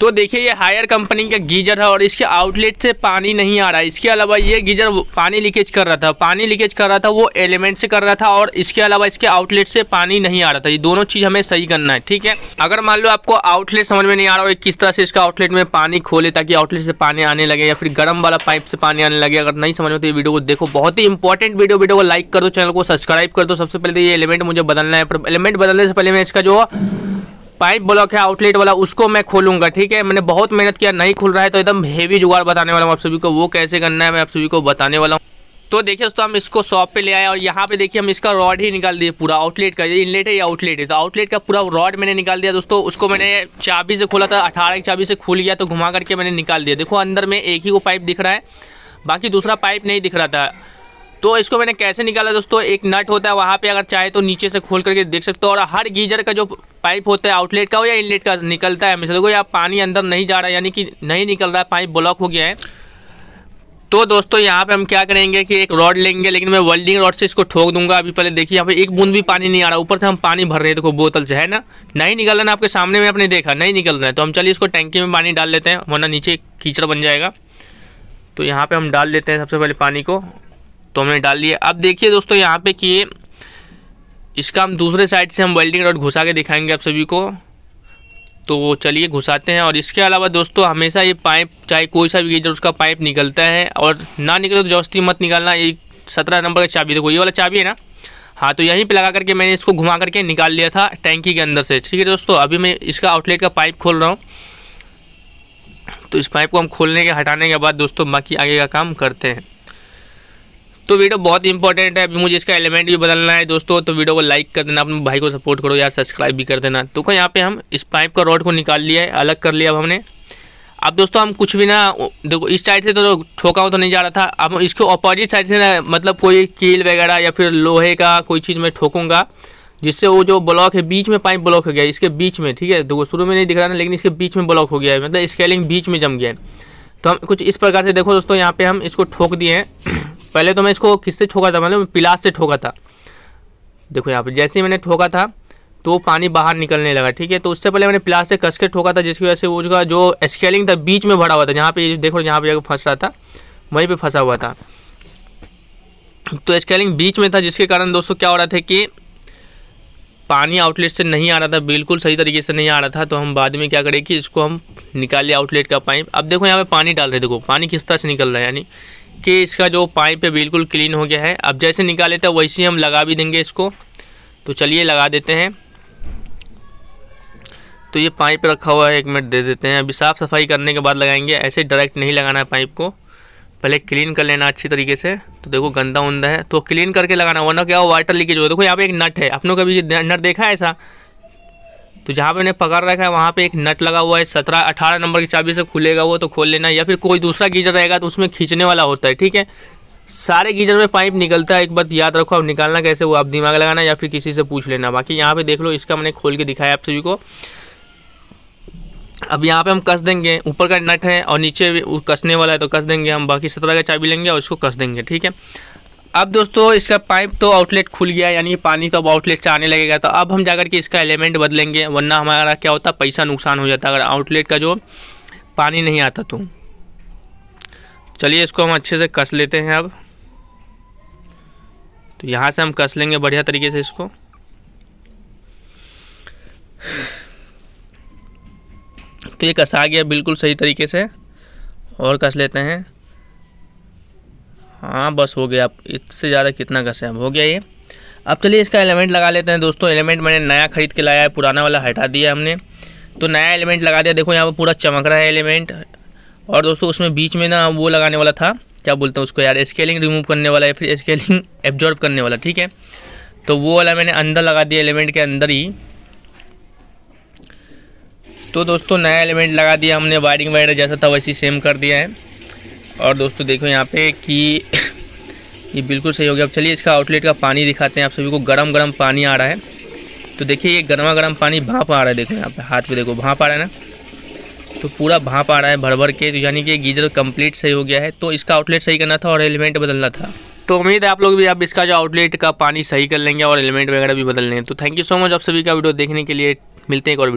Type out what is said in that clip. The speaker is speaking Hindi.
तो देखिए ये हायर कंपनी का गीजर है और इसके आउटलेट से पानी नहीं आ रहा है इसके अलावा ये गीजर पानी लीकेज कर रहा था पानी लीकेज कर रहा था वो एलिमेंट से कर रहा था और इसके अलावा इसके आउटलेट से पानी नहीं आ रहा था ये दोनों चीज़ हमें सही करना है ठीक है अगर मान लो आपको आउटलेट समझ में नहीं आ रहा हो किस तरह से इसका आउटलेट में पानी खोले ताकि आउटलेट से पानी आने लगे या फिर गर्म वाला पाइप से पानी आने लगे अगर नहीं समझ में तो ये वीडियो को देखो बहुत ही इंपॉर्टेंट वीडियो वीडियो को लाइक कर दो चैनल को सब्सक्राइब कर दो सबसे पहले तो ये एलिमेंट मुझे बदलना है एलिमेंट बदलने से पहले मैं इसका जो पाइप ब्लॉक है आउटलेट वाला उसको मैं खोलूंगा ठीक है मैंने बहुत मेहनत किया नहीं खुल रहा है तो एकदम हेवी जुगाड़ बताने वाला हूँ आप सभी को वो कैसे करना है मैं आप सभी को बताने वाला हूँ तो देखिए दोस्तों हम इसको शॉप पे ले आए और यहाँ पे देखिए हम इसका रॉड ही निकाल दिए पूरा आउटलेट का ये इनलेट है या आउटलेट है तो आउटलेट का पूरा रॉड मैंने निकाल दिया दोस्तों उसको मैंने चाबी से खोला था अठारह की चाबी से खुल गया तो घुमा करके मैंने निकाल दिया देखो अंदर में एक ही वो पाइप दिख रहा है बाकी दूसरा पाइप नहीं दिख रहा था तो इसको मैंने कैसे निकाला दोस्तों एक नट होता है वहाँ पे अगर चाहे तो नीचे से खोल करके देख सकते हो और हर गीजर का जो पाइप होता है आउटलेट का हो या इनलेट का निकलता है हमेशा देखो यहाँ पानी अंदर नहीं जा रहा है यानी कि नहीं निकल रहा है पाइप ब्लॉक हो गया है तो दोस्तों यहाँ पे हम क्या करेंगे कि एक रॉड लेंगे लेकिन मैं वेल्डिंग रॉड से इसको ठोक दूंगा अभी पहले देखिए यहाँ पे एक बूंद भी पानी नहीं आ रहा ऊपर से हम पानी भर रहे हैं देखो बोतल से है ना नहीं निकल रहा ना आपके सामने में आपने देखा नहीं निकल रहा है तो हम चलिए इसको टैंकी में पानी डाल लेते हैं वरना नीचे कीचड़ बन जाएगा तो यहाँ पर हम डाल लेते हैं सबसे पहले पानी को तो हमने डाल लिया अब देखिए दोस्तों यहाँ पे कि इसका हम दूसरे साइड से हम वेल्डिंग रॉड घुसा के दिखाएंगे आप सभी को तो चलिए घुसाते हैं और इसके अलावा दोस्तों हमेशा ये पाइप चाहे कोई सा भी गेजर उसका पाइप निकलता है और ना निकले तो जबरदस्ती मत निकालना एक सत्रह नंबर का चाबी देखो ये वाला चाबी है ना हाँ तो यहीं पे लगा करके मैंने इसको घुमा करके निकाल लिया था टैंकी के अंदर से ठीक है दोस्तों अभी मैं इसका आउटलेट का पाइप खोल रहा हूँ तो इस पाइप को हम खोलने के हटाने के बाद दोस्तों बाकी आगे का काम करते हैं तो वीडियो बहुत इंपॉर्टेंट है अभी मुझे इसका एलिमेंट भी बदलना है दोस्तों तो वीडियो को लाइक कर देना अपने भाई को सपोर्ट करो यार सब्सक्राइब भी कर देना तो यहाँ पे हम इस पाइप का रॉड को निकाल लिया है अलग कर लिया अब हमने अब दोस्तों हम कुछ भी ना देखो इस साइड से तो ठोका हुआ तो नहीं जा रहा था अब इसके अपोजिट साइड से ना मतलब कोई कील वगैरह या फिर लोहे का कोई चीज़ मैं ठोकूंगा जिससे वो जो ब्लॉक है बीच में पाइप ब्लॉक हो गया इसके बीच में ठीक है देखो शुरू में नहीं दिख रहा था लेकिन इसके बीच में ब्लॉक हो गया है मतलब स्केलिंग बीच में जम गया है तो हम कुछ इस प्रकार से देखो दोस्तों यहाँ पे हम इसको ठोक दिए हैं पहले तो मैं इसको किससे ठोका था मतलब पिलास से ठोका था देखो यहाँ पर जैसे ही मैंने ठोका था तो पानी बाहर निकलने लगा ठीक है तो उससे पहले मैंने पिलास से कस के ठोका था जिसकी वजह से वो उसका जो स्केलिंग था बीच में भरा हुआ था जहाँ पे देखो जहाँ पे फंस रहा था वहीं पे फंसा हुआ था तो स्केलिंग बीच में था जिसके कारण दोस्तों क्या हो रहा था कि पानी आउटलेट से नहीं आ रहा था बिल्कुल सही तरीके से नहीं आ रहा था तो हम बाद में क्या करें कि इसको हम निकाले आउटलेट का पाइप अब देखो यहाँ पे पानी डाल रहे देखो पानी किस तरह से निकल रहा है यानी देखिए इसका जो पाइप है बिल्कुल क्लीन हो गया है अब जैसे निकाले थे वैसे ही हम लगा भी देंगे इसको तो चलिए लगा देते हैं तो ये पाइप रखा हुआ है एक मिनट दे देते हैं अभी साफ़ सफाई करने के बाद लगाएंगे ऐसे डायरेक्ट नहीं लगाना है पाइप को पहले क्लीन कर लेना अच्छी तरीके से तो देखो गंदा उंदा है तो क्लीन करके लगाना वरना क्या हो वाटर लीकेज हो देखो यहाँ पे एक नट है आप कभी नट देखा है ऐसा तो जहाँ पे उन्हें पकड़ रखा है वहाँ पे एक नट लगा हुआ है सत्रह अठारह नंबर की चाबी से खुलेगा वो तो खोल लेना या फिर कोई दूसरा गीजर रहेगा तो उसमें खींचने वाला होता है ठीक है सारे गीजर में पाइप निकलता है एक बात याद रखो अब निकालना कैसे वो आप दिमाग लगाना या फिर किसी से पूछ लेना बाकी यहाँ पे देख लो इसका मैंने खोल के दिखाया आप सभी को अब यहाँ पे हम कस देंगे ऊपर का नट है और नीचे कसने वाला है तो कस देंगे हम बाकी सत्रह का चाबी लेंगे और उसको कस देंगे ठीक है अब दोस्तों इसका पाइप तो आउटलेट खुल गया यानी पानी तो अब आउटलेट से आने लगेगा तो अब हम जाकर के इसका एलिमेंट बदलेंगे वरना हमारा क्या होता पैसा नुकसान हो जाता अगर आउटलेट का जो पानी नहीं आता तो चलिए इसको हम अच्छे से कस लेते हैं अब तो यहाँ से हम कस लेंगे बढ़िया तरीके से इसको तो ये कसा गया बिल्कुल सही तरीके से और कस लेते हैं हाँ बस हो गया इससे ज़्यादा कितना घसे अब हो गया ये अब चलिए इसका एलिमेंट लगा लेते हैं दोस्तों एलिमेंट मैंने नया खरीद के लाया है पुराना वाला हटा दिया हमने तो नया एलिमेंट लगा दिया देखो यहाँ पर पूरा चमक रहा है एलिमेंट और दोस्तों उसमें बीच में ना वो लगाने वाला था क्या बोलते हैं उसको यार स्केलिंग रिमूव करने वाला या फिर स्केलिंग एब्जॉर्ब करने वाला ठीक है तो वो वाला मैंने अंदर लगा दिया एलिमेंट के अंदर ही तो दोस्तों नया एलिमेंट लगा दिया हमने वायरिंग वायर जैसा था ही सेम कर दिया है और दोस्तों देखो यहाँ पे कि ये बिल्कुल सही हो गया अब चलिए इसका आउटलेट का पानी दिखाते हैं आप सभी को गर्म गर्म पानी आ रहा है तो देखिए ये गर्मा गर्म पानी भाप आ रहा है देखो यहाँ पे हाथ पे देखो भाप आ रहा है ना तो पूरा भाप आ रहा है भर भर के तो यानी कि गीजर कंप्लीट सही हो गया है तो इसका आउटलेट सही करना था और एलिमेंट बदलना था तो उम्मीद है आप लोग भी आप इसका जो आउटलेट का पानी सही कर लेंगे और एलिमेंट वगैरह भी बदल लेंगे तो थैंक यू सो मच आप सभी का वीडियो देखने के लिए मिलते हैं एक और